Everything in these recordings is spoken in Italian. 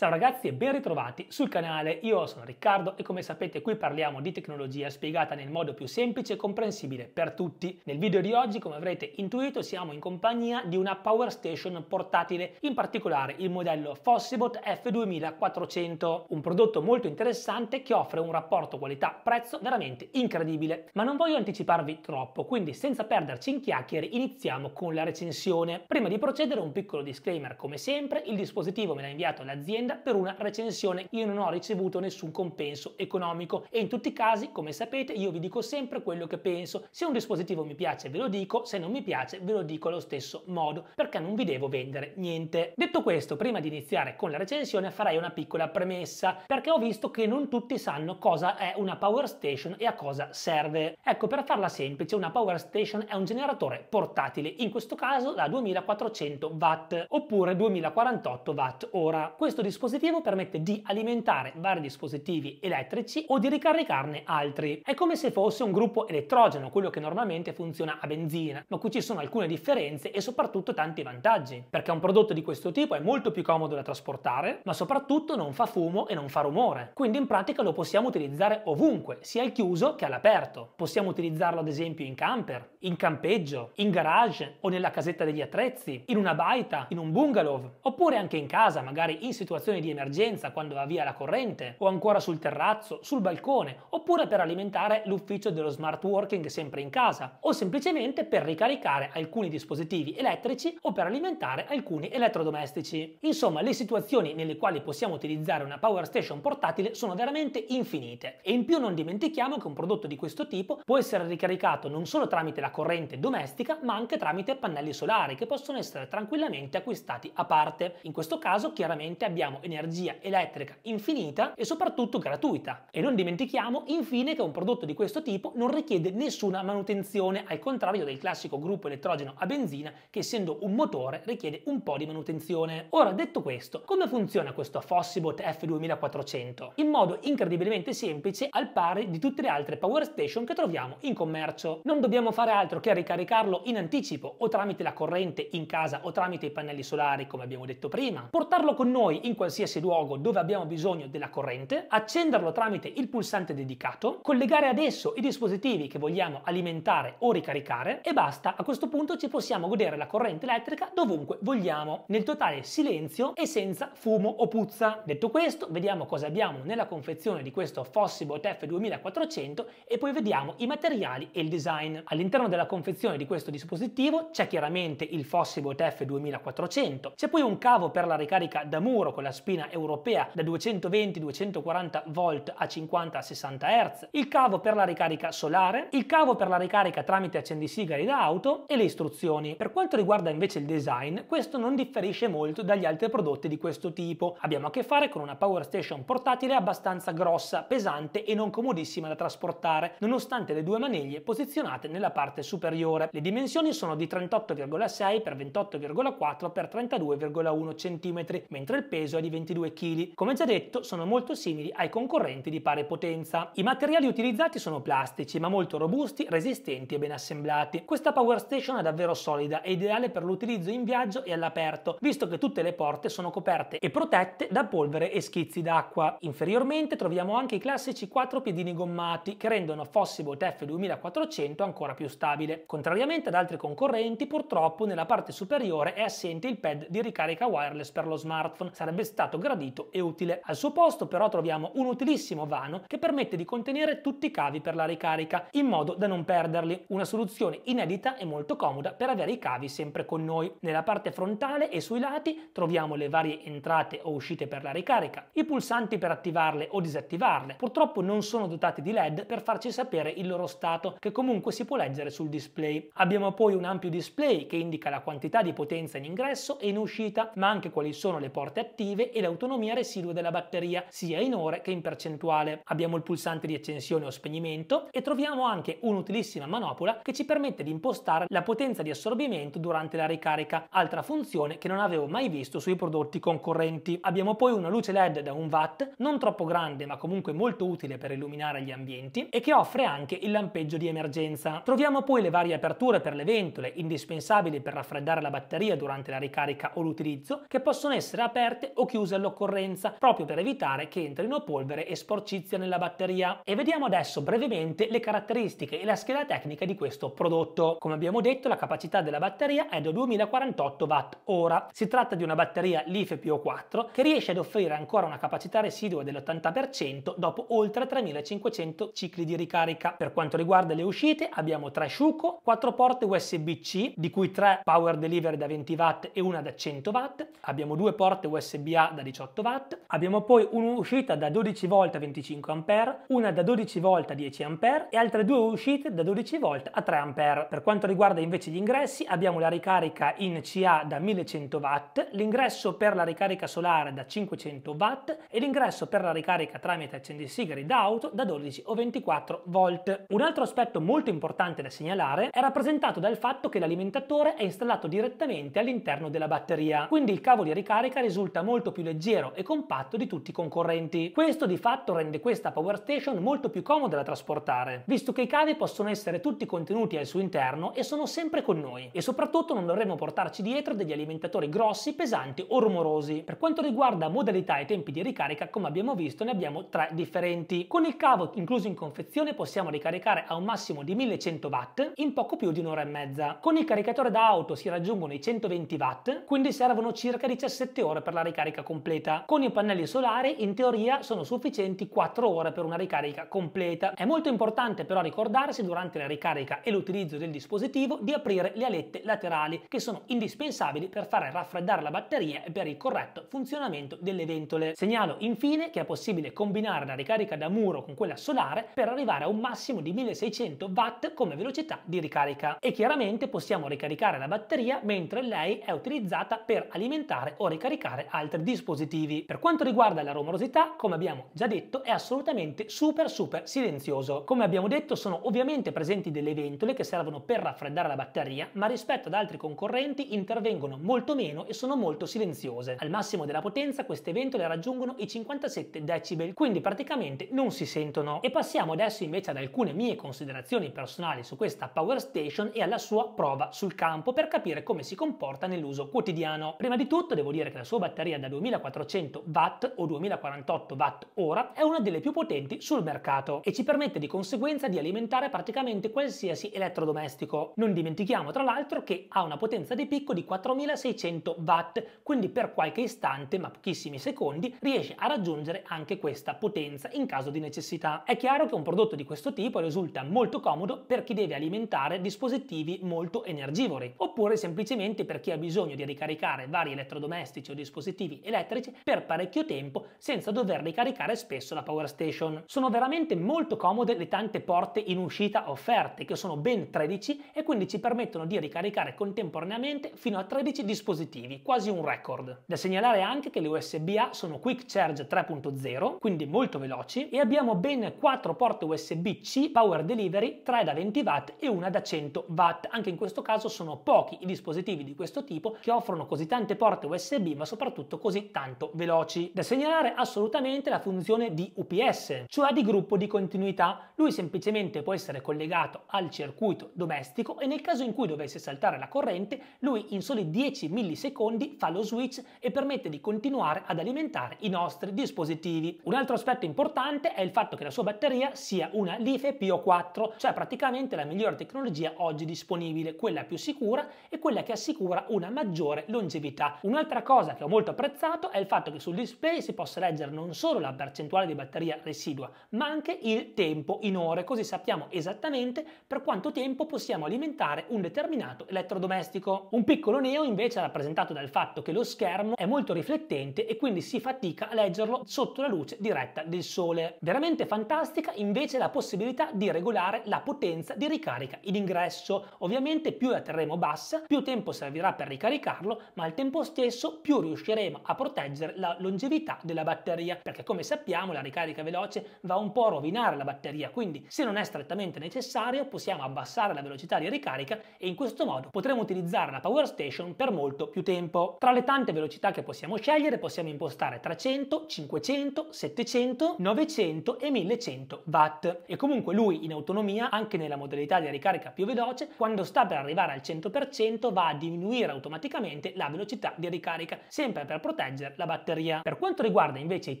Ciao ragazzi e ben ritrovati sul canale, io sono Riccardo e come sapete qui parliamo di tecnologia spiegata nel modo più semplice e comprensibile per tutti. Nel video di oggi come avrete intuito siamo in compagnia di una Power Station portatile, in particolare il modello Fossibot F2400, un prodotto molto interessante che offre un rapporto qualità-prezzo veramente incredibile. Ma non voglio anticiparvi troppo, quindi senza perderci in chiacchiere iniziamo con la recensione. Prima di procedere un piccolo disclaimer come sempre, il dispositivo me l'ha inviato l'azienda azienda per una recensione. Io non ho ricevuto nessun compenso economico e in tutti i casi, come sapete, io vi dico sempre quello che penso. Se un dispositivo mi piace ve lo dico, se non mi piace ve lo dico allo stesso modo, perché non vi devo vendere niente. Detto questo, prima di iniziare con la recensione farei una piccola premessa, perché ho visto che non tutti sanno cosa è una power station e a cosa serve. Ecco, per farla semplice, una power station è un generatore portatile, in questo caso da 2400 watt oppure 2048 watt ora. Questo dispositivo dispositivo permette di alimentare vari dispositivi elettrici o di ricaricarne altri. È come se fosse un gruppo elettrogeno, quello che normalmente funziona a benzina, ma qui ci sono alcune differenze e soprattutto tanti vantaggi, perché un prodotto di questo tipo è molto più comodo da trasportare, ma soprattutto non fa fumo e non fa rumore. Quindi in pratica lo possiamo utilizzare ovunque, sia al chiuso che all'aperto. Possiamo utilizzarlo ad esempio in camper, in campeggio, in garage o nella casetta degli attrezzi, in una baita, in un bungalow, oppure anche in casa, magari in situazioni situazioni di emergenza quando va via la corrente, o ancora sul terrazzo, sul balcone, oppure per alimentare l'ufficio dello smart working sempre in casa, o semplicemente per ricaricare alcuni dispositivi elettrici o per alimentare alcuni elettrodomestici. Insomma, le situazioni nelle quali possiamo utilizzare una power station portatile sono veramente infinite e in più non dimentichiamo che un prodotto di questo tipo può essere ricaricato non solo tramite la corrente domestica, ma anche tramite pannelli solari che possono essere tranquillamente acquistati a parte. In questo caso chiaramente abbiamo energia elettrica infinita e soprattutto gratuita. E non dimentichiamo infine che un prodotto di questo tipo non richiede nessuna manutenzione, al contrario del classico gruppo elettrogeno a benzina che essendo un motore richiede un po' di manutenzione. Ora detto questo, come funziona questo Fossibot F2400? In modo incredibilmente semplice al pari di tutte le altre power station che troviamo in commercio. Non dobbiamo fare altro che ricaricarlo in anticipo o tramite la corrente in casa o tramite i pannelli solari come abbiamo detto prima, portarlo con noi in qualsiasi luogo dove abbiamo bisogno della corrente, accenderlo tramite il pulsante dedicato, collegare ad esso i dispositivi che vogliamo alimentare o ricaricare e basta, a questo punto ci possiamo godere la corrente elettrica dovunque vogliamo, nel totale silenzio e senza fumo o puzza. Detto questo, vediamo cosa abbiamo nella confezione di questo Fossibot F2400 e poi vediamo i materiali e il design. All'interno della confezione di questo dispositivo c'è chiaramente il Fossibot F2400, c'è poi un cavo per la ricarica da muro con la della spina europea da 220-240 volt a 50-60 Hz, il cavo per la ricarica solare, il cavo per la ricarica tramite accendisigari da auto e le istruzioni. Per quanto riguarda invece il design, questo non differisce molto dagli altri prodotti di questo tipo. Abbiamo a che fare con una power station portatile abbastanza grossa, pesante e non comodissima da trasportare, nonostante le due maniglie posizionate nella parte superiore. Le dimensioni sono di 38,6 x 28,4 x 32,1 cm, mentre il peso è di 22 kg. Come già detto, sono molto simili ai concorrenti di pari potenza. I materiali utilizzati sono plastici, ma molto robusti, resistenti e ben assemblati. Questa Power Station è davvero solida e ideale per l'utilizzo in viaggio e all'aperto, visto che tutte le porte sono coperte e protette da polvere e schizzi d'acqua. Inferiormente troviamo anche i classici quattro piedini gommati, che rendono Fossibot F2400 ancora più stabile. Contrariamente ad altri concorrenti, purtroppo nella parte superiore è assente il pad di ricarica wireless per lo smartphone. Sarebbe stato gradito e utile. Al suo posto però troviamo un utilissimo vano che permette di contenere tutti i cavi per la ricarica, in modo da non perderli. Una soluzione inedita e molto comoda per avere i cavi sempre con noi. Nella parte frontale e sui lati troviamo le varie entrate o uscite per la ricarica, i pulsanti per attivarle o disattivarle. Purtroppo non sono dotati di LED per farci sapere il loro stato, che comunque si può leggere sul display. Abbiamo poi un ampio display che indica la quantità di potenza in ingresso e in uscita, ma anche quali sono le porte attive effettive e l'autonomia residua della batteria, sia in ore che in percentuale. Abbiamo il pulsante di accensione o spegnimento e troviamo anche un'utilissima manopola che ci permette di impostare la potenza di assorbimento durante la ricarica, altra funzione che non avevo mai visto sui prodotti concorrenti. Abbiamo poi una luce LED da 1 watt, non troppo grande ma comunque molto utile per illuminare gli ambienti e che offre anche il lampeggio di emergenza. Troviamo poi le varie aperture per le ventole, indispensabili per raffreddare la batteria durante la ricarica o l'utilizzo, che possono essere aperte o chiuse all'occorrenza proprio per evitare che entrino polvere e sporcizia nella batteria. E vediamo adesso brevemente le caratteristiche e la scheda tecnica di questo prodotto. Come abbiamo detto la capacità della batteria è da 2048 Wh. Si tratta di una batteria LiFePO4 che riesce ad offrire ancora una capacità residua dell'80% dopo oltre 3500 cicli di ricarica. Per quanto riguarda le uscite abbiamo tre Shuko, quattro porte USB-C di cui tre power delivery da 20 W e una da 100 W, abbiamo due porte USB-A a da 18 watt. abbiamo poi un'uscita da 12 volt a 25 ampere, una da 12 volt a 10 ampere e altre due uscite da 12 volt a 3 ampere. Per quanto riguarda invece gli ingressi abbiamo la ricarica in CA da 1100 watt, l'ingresso per la ricarica solare da 500 watt e l'ingresso per la ricarica tramite accendisigari da auto da 12 o 24 volt. Un altro aspetto molto importante da segnalare è rappresentato dal fatto che l'alimentatore è installato direttamente all'interno della batteria, quindi il cavo di ricarica risulta molto molto più leggero e compatto di tutti i concorrenti. Questo di fatto rende questa Power Station molto più comoda da trasportare, visto che i cavi possono essere tutti contenuti al suo interno e sono sempre con noi. E soprattutto non dovremo portarci dietro degli alimentatori grossi, pesanti o rumorosi. Per quanto riguarda modalità e tempi di ricarica, come abbiamo visto, ne abbiamo tre differenti. Con il cavo incluso in confezione possiamo ricaricare a un massimo di 1100 watt in poco più di un'ora e mezza. Con il caricatore da auto si raggiungono i 120 watt, quindi servono circa 17 ore per la ricarica ricarica completa. Con i pannelli solari in teoria sono sufficienti 4 ore per una ricarica completa. È molto importante però ricordarsi durante la ricarica e l'utilizzo del dispositivo di aprire le alette laterali che sono indispensabili per far raffreddare la batteria e per il corretto funzionamento delle ventole. Segnalo infine che è possibile combinare la ricarica da muro con quella solare per arrivare a un massimo di 1600 watt come velocità di ricarica e chiaramente possiamo ricaricare la batteria mentre lei è utilizzata per alimentare o ricaricare altri per dispositivi. Per quanto riguarda la rumorosità, come abbiamo già detto, è assolutamente super super silenzioso. Come abbiamo detto, sono ovviamente presenti delle ventole che servono per raffreddare la batteria, ma rispetto ad altri concorrenti intervengono molto meno e sono molto silenziose. Al massimo della potenza queste ventole raggiungono i 57 decibel, quindi praticamente non si sentono. E passiamo adesso invece ad alcune mie considerazioni personali su questa Power Station e alla sua prova sul campo per capire come si comporta nell'uso quotidiano. Prima di tutto devo dire che la sua batteria da 2400 watt o 2048 watt ora è una delle più potenti sul mercato e ci permette di conseguenza di alimentare praticamente qualsiasi elettrodomestico. Non dimentichiamo tra l'altro che ha una potenza di picco di 4600 watt, quindi per qualche istante, ma pochissimi secondi, riesce a raggiungere anche questa potenza in caso di necessità. È chiaro che un prodotto di questo tipo risulta molto comodo per chi deve alimentare dispositivi molto energivori, oppure semplicemente per chi ha bisogno di ricaricare vari elettrodomestici o dispositivi elettrici per parecchio tempo senza dover ricaricare spesso la power station. Sono veramente molto comode le tante porte in uscita offerte, che sono ben 13 e quindi ci permettono di ricaricare contemporaneamente fino a 13 dispositivi, quasi un record. Da segnalare anche che le USB-A sono Quick Charge 3.0, quindi molto veloci, e abbiamo ben 4 porte USB-C Power Delivery, 3 da 20 watt e una da 100 watt. Anche in questo caso sono pochi i dispositivi di questo tipo che offrono così tante porte USB ma soprattutto così così tanto veloci. Da segnalare assolutamente la funzione di UPS, cioè di gruppo di continuità. Lui semplicemente può essere collegato al circuito domestico e nel caso in cui dovesse saltare la corrente, lui in soli 10 millisecondi fa lo switch e permette di continuare ad alimentare i nostri dispositivi. Un altro aspetto importante è il fatto che la sua batteria sia una Life PO4, cioè praticamente la migliore tecnologia oggi disponibile, quella più sicura e quella che assicura una maggiore longevità. Un'altra cosa che ho molto apprezzato avanzato è il fatto che sul display si possa leggere non solo la percentuale di batteria residua, ma anche il tempo in ore, così sappiamo esattamente per quanto tempo possiamo alimentare un determinato elettrodomestico. Un piccolo neo invece è rappresentato dal fatto che lo schermo è molto riflettente e quindi si fatica a leggerlo sotto la luce diretta del sole. Veramente fantastica invece la possibilità di regolare la potenza di ricarica in ingresso. Ovviamente più la terremo bassa, più tempo servirà per ricaricarlo, ma al tempo stesso più riusciremo a a proteggere la longevità della batteria, perché come sappiamo la ricarica veloce va un po' a rovinare la batteria, quindi se non è strettamente necessario possiamo abbassare la velocità di ricarica e in questo modo potremo utilizzare la Power Station per molto più tempo. Tra le tante velocità che possiamo scegliere possiamo impostare 300, 500, 700, 900 e 1100 watt e comunque lui in autonomia anche nella modalità di ricarica più veloce quando sta per arrivare al 100% va a diminuire automaticamente la velocità di ricarica sempre per proteggere proteggere la batteria. Per quanto riguarda invece i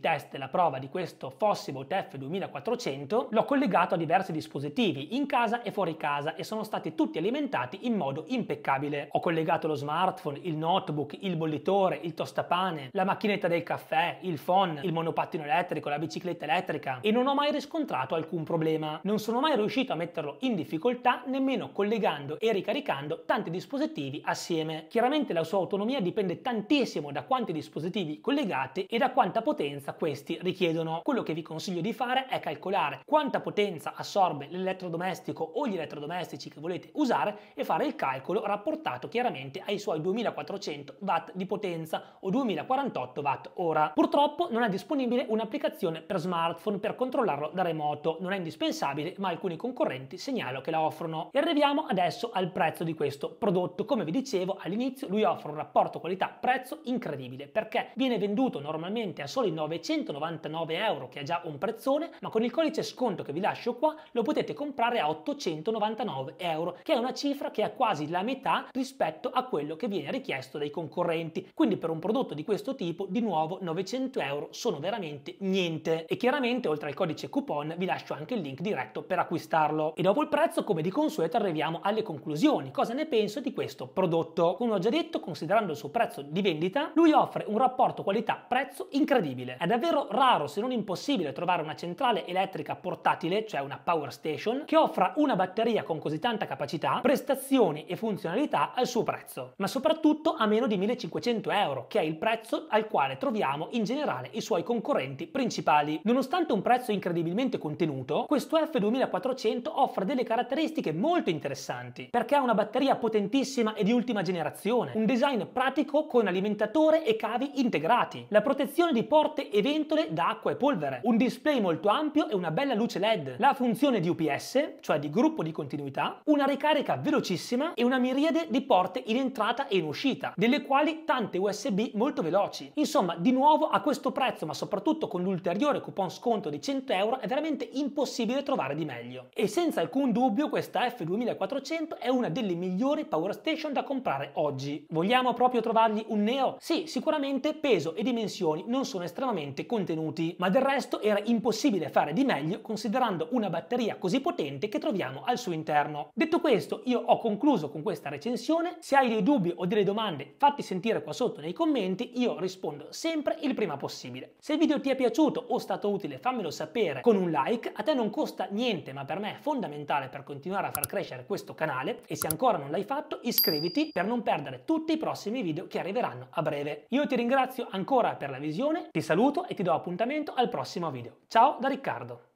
test e la prova di questo Fossibot F2400, l'ho collegato a diversi dispositivi, in casa e fuori casa, e sono stati tutti alimentati in modo impeccabile. Ho collegato lo smartphone, il notebook, il bollitore, il tostapane, la macchinetta del caffè, il phone, il monopattino elettrico, la bicicletta elettrica, e non ho mai riscontrato alcun problema. Non sono mai riuscito a metterlo in difficoltà nemmeno collegando e ricaricando tanti dispositivi assieme. Chiaramente la sua autonomia dipende tantissimo da quanti dispositivi dispositivi collegati e da quanta potenza questi richiedono. Quello che vi consiglio di fare è calcolare quanta potenza assorbe l'elettrodomestico o gli elettrodomestici che volete usare e fare il calcolo rapportato chiaramente ai suoi 2400 watt di potenza o 2048 watt ora. Purtroppo non è disponibile un'applicazione per smartphone per controllarlo da remoto, non è indispensabile ma alcuni concorrenti segnalo che la offrono. E arriviamo adesso al prezzo di questo prodotto. Come vi dicevo all'inizio lui offre un rapporto qualità-prezzo incredibile perché viene venduto normalmente a soli 999 euro, che è già un prezzone, ma con il codice sconto che vi lascio qua lo potete comprare a 899 euro, che è una cifra che è quasi la metà rispetto a quello che viene richiesto dai concorrenti. Quindi per un prodotto di questo tipo, di nuovo 900 euro sono veramente niente. E chiaramente oltre al codice coupon vi lascio anche il link diretto per acquistarlo. E dopo il prezzo, come di consueto, arriviamo alle conclusioni. Cosa ne penso di questo prodotto? Come ho già detto, considerando il suo prezzo di vendita, lui offre offre un rapporto qualità-prezzo incredibile. È davvero raro se non impossibile trovare una centrale elettrica portatile, cioè una power station, che offra una batteria con così tanta capacità, prestazioni e funzionalità al suo prezzo, ma soprattutto a meno di 1500 euro, che è il prezzo al quale troviamo in generale i suoi concorrenti principali. Nonostante un prezzo incredibilmente contenuto, questo F2400 offre delle caratteristiche molto interessanti, perché ha una batteria potentissima e di ultima generazione, un design pratico con alimentatore e carica cavi integrati, la protezione di porte e ventole da acqua e polvere, un display molto ampio e una bella luce LED, la funzione di UPS, cioè di gruppo di continuità, una ricarica velocissima e una miriade di porte in entrata e in uscita, delle quali tante USB molto veloci. Insomma, di nuovo a questo prezzo, ma soprattutto con l'ulteriore coupon sconto di 100 euro, è veramente impossibile trovare di meglio. E senza alcun dubbio questa F2400 è una delle migliori power station da comprare oggi. Vogliamo proprio trovargli un Neo? Sì, sicuramente Sicuramente peso e dimensioni non sono estremamente contenuti, ma del resto era impossibile fare di meglio considerando una batteria così potente che troviamo al suo interno. Detto questo, io ho concluso con questa recensione. Se hai dei dubbi o delle domande, fatti sentire qua sotto nei commenti, io rispondo sempre il prima possibile. Se il video ti è piaciuto o stato utile, fammelo sapere con un like, a te non costa niente, ma per me è fondamentale per continuare a far crescere questo canale e se ancora non l'hai fatto, iscriviti per non perdere tutti i prossimi video che arriveranno a breve. Io ti ringrazio ancora per la visione, ti saluto e ti do appuntamento al prossimo video. Ciao da Riccardo!